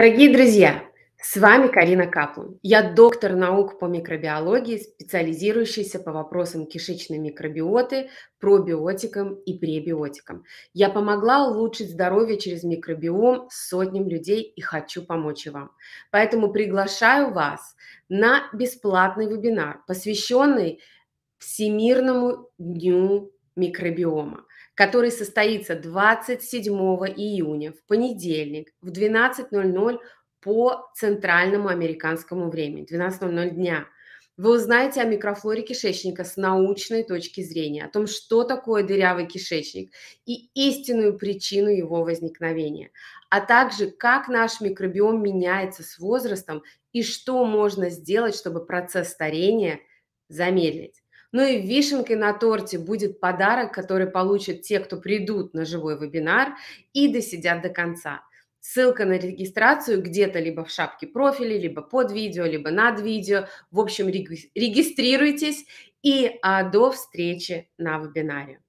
Дорогие друзья, с вами Карина Каплун. Я доктор наук по микробиологии, специализирующийся по вопросам кишечной микробиоты, пробиотикам и пребиотикам. Я помогла улучшить здоровье через микробиом сотням людей и хочу помочь и вам. Поэтому приглашаю вас на бесплатный вебинар, посвященный Всемирному дню микробиома который состоится 27 июня в понедельник в 12.00 по центральному американскому времени, 12.00 дня. Вы узнаете о микрофлоре кишечника с научной точки зрения, о том, что такое дырявый кишечник и истинную причину его возникновения, а также как наш микробиом меняется с возрастом и что можно сделать, чтобы процесс старения замедлить. Ну и вишенкой на торте будет подарок, который получат те, кто придут на живой вебинар и досидят до конца. Ссылка на регистрацию где-то либо в шапке профиля, либо под видео, либо над видео. В общем, регистрируйтесь и а, до встречи на вебинаре.